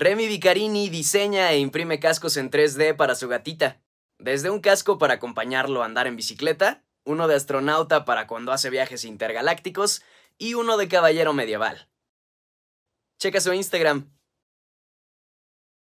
Remy Vicarini diseña e imprime cascos en 3D para su gatita. Desde un casco para acompañarlo a andar en bicicleta, uno de astronauta para cuando hace viajes intergalácticos y uno de caballero medieval. Checa su Instagram,